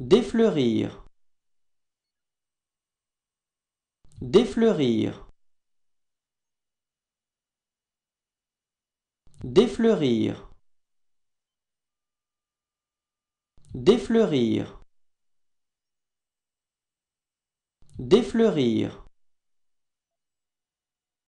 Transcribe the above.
Défleurir. Défleurir. Défleurir. Défleurir. Défleurir.